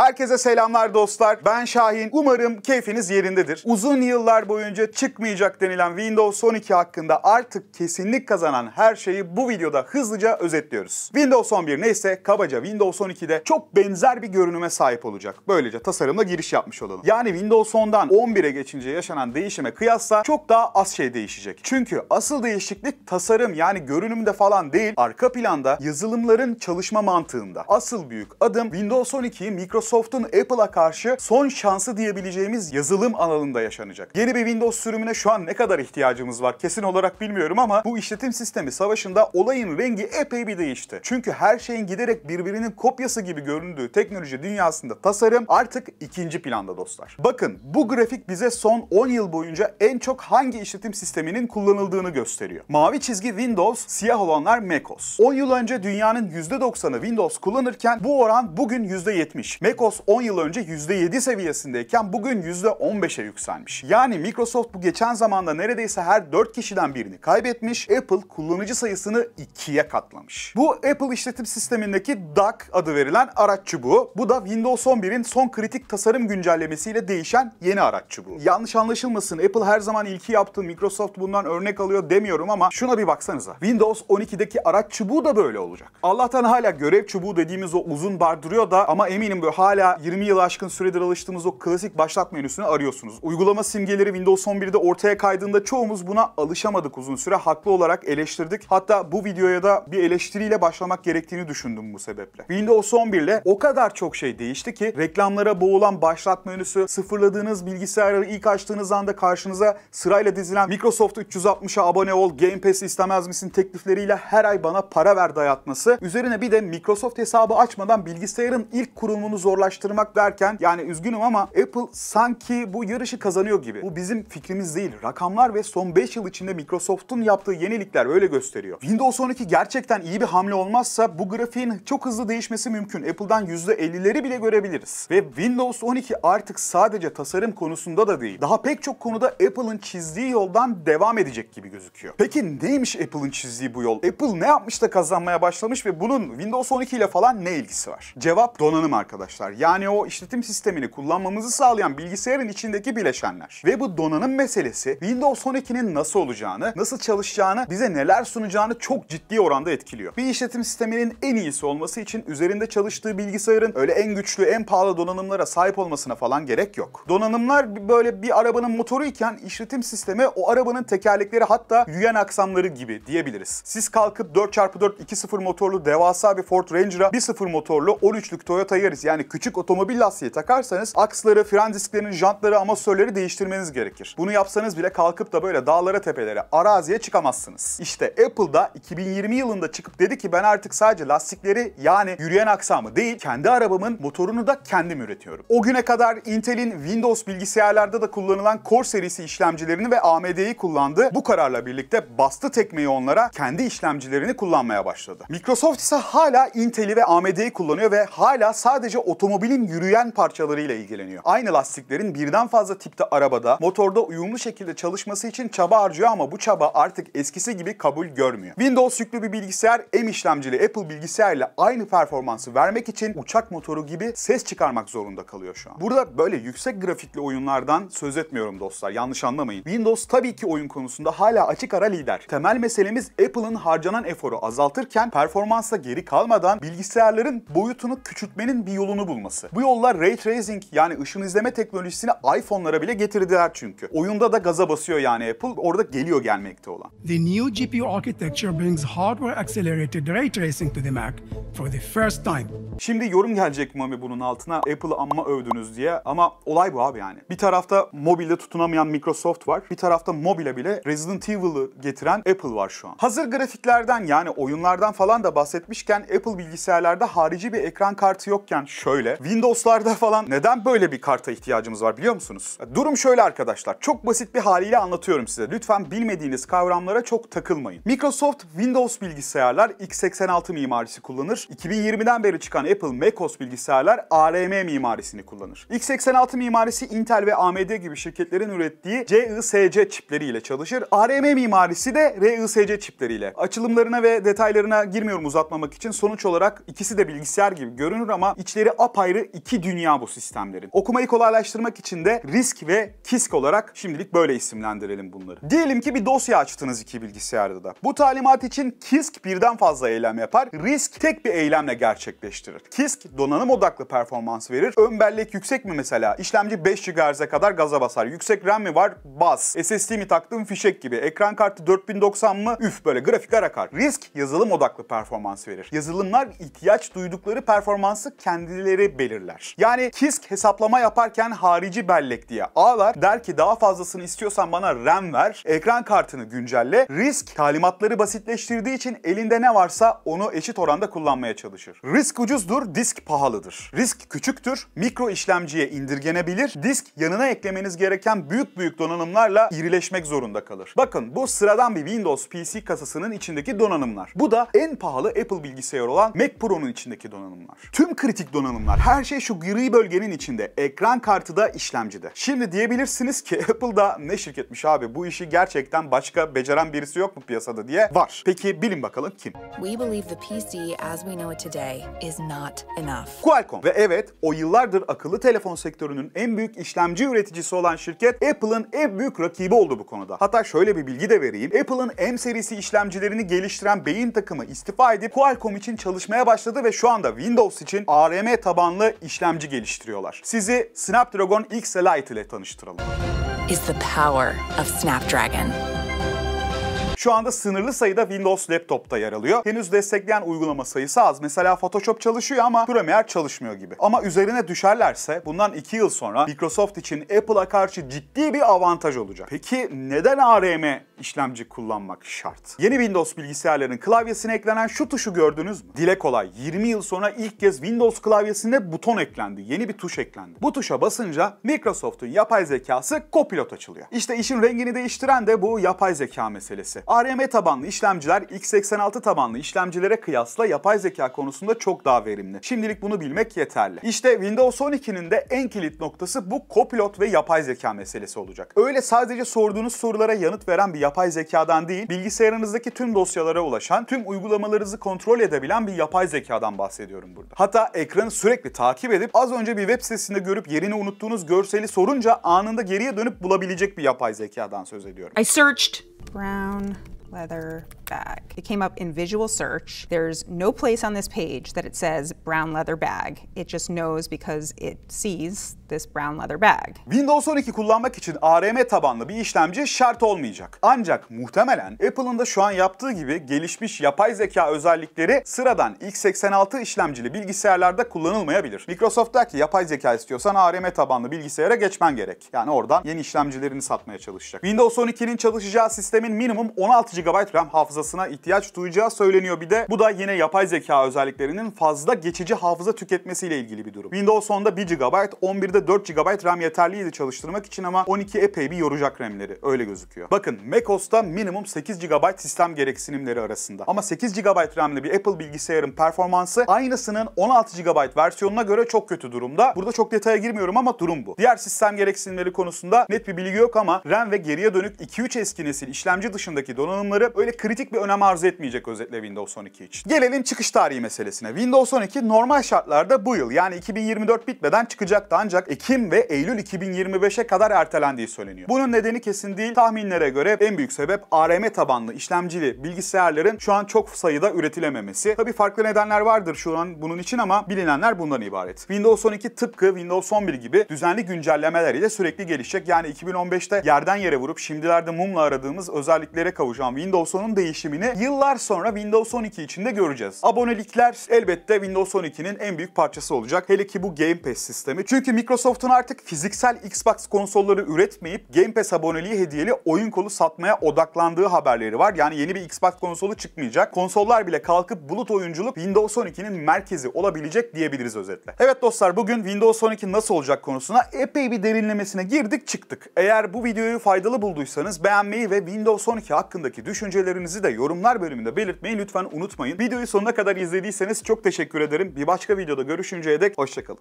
Herkese selamlar dostlar. Ben Şahin. Umarım keyfiniz yerindedir. Uzun yıllar boyunca çıkmayacak denilen Windows 12 hakkında artık kesinlik kazanan her şeyi bu videoda hızlıca özetliyoruz. Windows 11 neyse kabaca Windows 12'de çok benzer bir görünüme sahip olacak. Böylece tasarımla giriş yapmış olalım. Yani Windows 10'dan 11'e geçince yaşanan değişime kıyasla çok daha az şey değişecek. Çünkü asıl değişiklik tasarım yani görünümde falan değil, arka planda yazılımların çalışma mantığında. Asıl büyük adım Windows 12'yi Microsoft Microsoft'un Apple'a karşı son şansı diyebileceğimiz yazılım alanında yaşanacak. Yeni bir Windows sürümüne şu an ne kadar ihtiyacımız var kesin olarak bilmiyorum ama bu işletim sistemi savaşında olayın rengi epey bir değişti. Çünkü her şeyin giderek birbirinin kopyası gibi göründüğü teknoloji dünyasında tasarım artık ikinci planda dostlar. Bakın bu grafik bize son 10 yıl boyunca en çok hangi işletim sisteminin kullanıldığını gösteriyor. Mavi çizgi Windows, siyah olanlar macOS. 10 yıl önce dünyanın %90'ı Windows kullanırken bu oran bugün %70. Mac Ekos 10 yıl önce %7 seviyesindeyken bugün %15'e yükselmiş. Yani Microsoft bu geçen zamanda neredeyse her 4 kişiden birini kaybetmiş, Apple kullanıcı sayısını 2'ye katlamış. Bu Apple işletim sistemindeki DAC adı verilen araç çubuğu. Bu da Windows 11'in son kritik tasarım güncellemesiyle değişen yeni araç çubuğu. Yanlış anlaşılmasın Apple her zaman ilki yaptığı Microsoft bundan örnek alıyor demiyorum ama şuna bir baksanıza. Windows 12'deki araç çubuğu da böyle olacak. Allah'tan hala görev çubuğu dediğimiz o uzun bar duruyor da ama eminim böyle hala 20 yıl aşkın süredir alıştığımız o klasik başlatma menüsünü arıyorsunuz. Uygulama simgeleri Windows 11'de ortaya kaydığında çoğumuz buna alışamadık uzun süre. Haklı olarak eleştirdik. Hatta bu videoya da bir eleştiriyle başlamak gerektiğini düşündüm bu sebeple. Windows 11 ile o kadar çok şey değişti ki reklamlara boğulan başlatma menüsü, sıfırladığınız bilgisayarı ilk açtığınız anda karşınıza sırayla dizilen Microsoft 360'a abone ol, Game Pass istemez misin teklifleriyle her ay bana para ver dayatması, üzerine bir de Microsoft hesabı açmadan bilgisayarın ilk kurulumunu zor zorlaştırmak derken yani üzgünüm ama Apple sanki bu yarışı kazanıyor gibi. Bu bizim fikrimiz değil. Rakamlar ve son 5 yıl içinde Microsoft'un yaptığı yenilikler öyle gösteriyor. Windows 12 gerçekten iyi bir hamle olmazsa bu grafiğin çok hızlı değişmesi mümkün. Apple'dan %50'leri bile görebiliriz. Ve Windows 12 artık sadece tasarım konusunda da değil. Daha pek çok konuda Apple'ın çizdiği yoldan devam edecek gibi gözüküyor. Peki neymiş Apple'ın çizdiği bu yol? Apple ne yapmış da kazanmaya başlamış ve bunun Windows 12 ile falan ne ilgisi var? Cevap donanım arkadaşlar arkadaşlar. Yani o işletim sistemini kullanmamızı sağlayan bilgisayarın içindeki bileşenler. Ve bu donanım meselesi Windows 12'nin nasıl olacağını, nasıl çalışacağını, bize neler sunacağını çok ciddi oranda etkiliyor. Bir işletim sisteminin en iyisi olması için üzerinde çalıştığı bilgisayarın öyle en güçlü, en pahalı donanımlara sahip olmasına falan gerek yok. Donanımlar böyle bir arabanın motoru iken işletim sistemi o arabanın tekerlekleri hatta yüyen aksamları gibi diyebiliriz. Siz kalkıp 4x4 2.0 motorlu devasa bir Ford Ranger'a 1.0 motorlu 13'lük Toyota Yaris yani küçük otomobil lastiği takarsanız aksları, fren disklerinin jantları, amasörleri değiştirmeniz gerekir. Bunu yapsanız bile kalkıp da böyle dağlara, tepelere, araziye çıkamazsınız. İşte Apple da 2020 yılında çıkıp dedi ki ben artık sadece lastikleri yani yürüyen aksamı değil kendi arabamın motorunu da kendim üretiyorum. O güne kadar Intel'in Windows bilgisayarlarda da kullanılan Core serisi işlemcilerini ve AMD'yi kullandı. Bu kararla birlikte bastı tekmeyi onlara kendi işlemcilerini kullanmaya başladı. Microsoft ise hala Intel'i ve AMD'yi kullanıyor ve hala sadece otomobilin yürüyen parçalarıyla ilgileniyor. Aynı lastiklerin birden fazla tipte arabada, motorda uyumlu şekilde çalışması için çaba harcıyor ama bu çaba artık eskisi gibi kabul görmüyor. Windows yüklü bir bilgisayar M işlemcili Apple bilgisayarla aynı performansı vermek için uçak motoru gibi ses çıkarmak zorunda kalıyor şu an. Burada böyle yüksek grafikli oyunlardan söz etmiyorum dostlar. Yanlış anlamayın. Windows tabii ki oyun konusunda hala açık ara lider. Temel meselemiz Apple'ın harcanan eforu azaltırken performansa geri kalmadan bilgisayarların boyutunu küçültmenin bir yolunu bulması. Bu yollar Ray Tracing yani ışın izleme teknolojisini iPhone'lara bile getirdiler çünkü. Oyunda da gaza basıyor yani Apple orada geliyor gelmekte olan. The new GPU architecture brings hardware accelerated ray tracing to the Mac for the first time. Şimdi yorum gelecek Mami bunun altına Apple amma övdünüz diye ama olay bu abi yani. Bir tarafta mobilde tutunamayan Microsoft var. Bir tarafta mobile bile Resident Evil'ı getiren Apple var şu an. Hazır grafiklerden yani oyunlardan falan da bahsetmişken Apple bilgisayarlarda harici bir ekran kartı yokken şöyle böyle. Windows'larda falan neden böyle bir karta ihtiyacımız var biliyor musunuz? Durum şöyle arkadaşlar. Çok basit bir haliyle anlatıyorum size. Lütfen bilmediğiniz kavramlara çok takılmayın. Microsoft Windows bilgisayarlar x86 mimarisi kullanır. 2020'den beri çıkan Apple macOS bilgisayarlar ARM mimarisini kullanır. x86 mimarisi Intel ve AMD gibi şirketlerin ürettiği CISC çipleriyle çalışır. ARM mimarisi de RISC çipleriyle. Açılımlarına ve detaylarına girmiyorum uzatmamak için. Sonuç olarak ikisi de bilgisayar gibi görünür ama içleri apayrı iki dünya bu sistemlerin. Okumayı kolaylaştırmak için de RISK ve KISK olarak şimdilik böyle isimlendirelim bunları. Diyelim ki bir dosya açtınız iki bilgisayarda da. Bu talimat için KISK birden fazla eylem yapar. RISK tek bir eylemle gerçekleştirir. KISK donanım odaklı performans verir. Ön bellek yüksek mi mesela? İşlemci 5 GHz'e kadar gaza basar. Yüksek RAM mi var? Bas. SSD mi taktım? Fişek gibi. Ekran kartı 4090 mı? Üf böyle grafikler akar. RISK yazılım odaklı performans verir. Yazılımlar ihtiyaç duydukları performansı kendileri değerleri belirler. Yani KISK hesaplama yaparken harici bellek diye ağlar. Der ki daha fazlasını istiyorsan bana RAM ver, ekran kartını güncelle. RISK talimatları basitleştirdiği için elinde ne varsa onu eşit oranda kullanmaya çalışır. RISK ucuzdur, disk pahalıdır. RISK küçüktür, mikro işlemciye indirgenebilir. Disk yanına eklemeniz gereken büyük büyük donanımlarla irileşmek zorunda kalır. Bakın bu sıradan bir Windows PC kasasının içindeki donanımlar. Bu da en pahalı Apple bilgisayar olan Mac Pro'nun içindeki donanımlar. Tüm kritik donanımlar sunumlar. Her şey şu gri bölgenin içinde. Ekran kartı da işlemcide. Şimdi diyebilirsiniz ki Apple'da ne şirketmiş abi bu işi gerçekten başka beceren birisi yok mu piyasada diye var. Peki bilin bakalım kim? We believe the PC as we know it today is not enough. Qualcomm ve evet o yıllardır akıllı telefon sektörünün en büyük işlemci üreticisi olan şirket Apple'ın en büyük rakibi oldu bu konuda. Hatta şöyle bir bilgi de vereyim. Apple'ın M serisi işlemcilerini geliştiren beyin takımı istifa edip Qualcomm için çalışmaya başladı ve şu anda Windows için ARM tabanlı işlemci geliştiriyorlar. Sizi Snapdragon X Elite ile tanıştıralım. Is the power of Snapdragon. Şu anda sınırlı sayıda Windows laptopta yer alıyor. Henüz destekleyen uygulama sayısı az. Mesela Photoshop çalışıyor ama Premiere çalışmıyor gibi. Ama üzerine düşerlerse bundan 2 yıl sonra Microsoft için Apple'a karşı ciddi bir avantaj olacak. Peki neden ARM işlemci kullanmak şart? Yeni Windows bilgisayarların klavyesine eklenen şu tuşu gördünüz mü? Dile kolay 20 yıl sonra ilk kez Windows klavyesinde buton eklendi. Yeni bir tuş eklendi. Bu tuşa basınca Microsoft'un yapay zekası Copilot açılıyor. İşte işin rengini değiştiren de bu yapay zeka meselesi. ARM tabanlı işlemciler x86 tabanlı işlemcilere kıyasla yapay zeka konusunda çok daha verimli. Şimdilik bunu bilmek yeterli. İşte Windows 12'nin de en kilit noktası bu copilot ve yapay zeka meselesi olacak. Öyle sadece sorduğunuz sorulara yanıt veren bir yapay zekadan değil, bilgisayarınızdaki tüm dosyalara ulaşan, tüm uygulamalarınızı kontrol edebilen bir yapay zekadan bahsediyorum burada. Hatta ekranı sürekli takip edip az önce bir web sitesinde görüp yerini unuttuğunuz görseli sorunca anında geriye dönüp bulabilecek bir yapay zekadan söz ediyorum. I searched brown leather bag. It came up in visual search. There's no place on this page that it says brown leather bag. It just knows because it sees this brown leather bag. Windows 12 kullanmak için ARM tabanlı bir işlemci şart olmayacak. Ancak muhtemelen Apple'ın da şu an yaptığı gibi gelişmiş yapay zeka özellikleri sıradan x86 işlemcili bilgisayarlarda kullanılmayabilir. Microsoft der ki yapay zeka istiyorsan ARM tabanlı bilgisayara geçmen gerek. Yani oradan yeni işlemcilerini satmaya çalışacak. Windows 12'nin çalışacağı sistemin minimum 16 GB RAM hafıza hafızasına ihtiyaç duyacağı söyleniyor. Bir de bu da yine yapay zeka özelliklerinin fazla geçici hafıza tüketmesiyle ilgili bir durum. Windows 10'da 1 GB, 11'de 4 GB RAM yeterliydi çalıştırmak için ama 12 epey bir yoracak RAM'leri. Öyle gözüküyor. Bakın macOS'ta minimum 8 GB sistem gereksinimleri arasında. Ama 8 GB RAM'li bir Apple bilgisayarın performansı aynısının 16 GB versiyonuna göre çok kötü durumda. Burada çok detaya girmiyorum ama durum bu. Diğer sistem gereksinimleri konusunda net bir bilgi yok ama RAM ve geriye dönük 2-3 eski nesil işlemci dışındaki donanımları öyle kritik bir önem arz etmeyecek özetle Windows 12 için. Gelelim çıkış tarihi meselesine. Windows 12 normal şartlarda bu yıl yani 2024 bitmeden çıkacaktı ancak Ekim ve Eylül 2025'e kadar ertelendiği söyleniyor. Bunun nedeni kesin değil. Tahminlere göre en büyük sebep ARM tabanlı işlemcili bilgisayarların şu an çok sayıda üretilememesi. Tabii farklı nedenler vardır şu an bunun için ama bilinenler bundan ibaret. Windows 12 tıpkı Windows 11 gibi düzenli güncellemeler ile sürekli gelişecek. Yani 2015'te yerden yere vurup şimdilerde mumla aradığımız özelliklere kavuşan Windows 10'un değiş değişimini yıllar sonra Windows 12 içinde göreceğiz. Abonelikler elbette Windows 12'nin en büyük parçası olacak. Hele ki bu Game Pass sistemi. Çünkü Microsoft'un artık fiziksel Xbox konsolları üretmeyip Game Pass aboneliği hediyeli oyun kolu satmaya odaklandığı haberleri var. Yani yeni bir Xbox konsolu çıkmayacak. Konsollar bile kalkıp bulut oyunculuk Windows 12'nin merkezi olabilecek diyebiliriz özetle. Evet dostlar bugün Windows 12 nasıl olacak konusuna epey bir derinlemesine girdik çıktık. Eğer bu videoyu faydalı bulduysanız beğenmeyi ve Windows 12 hakkındaki düşüncelerinizi de de yorumlar bölümünde belirtmeyi lütfen unutmayın. Videoyu sonuna kadar izlediyseniz çok teşekkür ederim. Bir başka videoda görüşünceye dek hoşçakalın.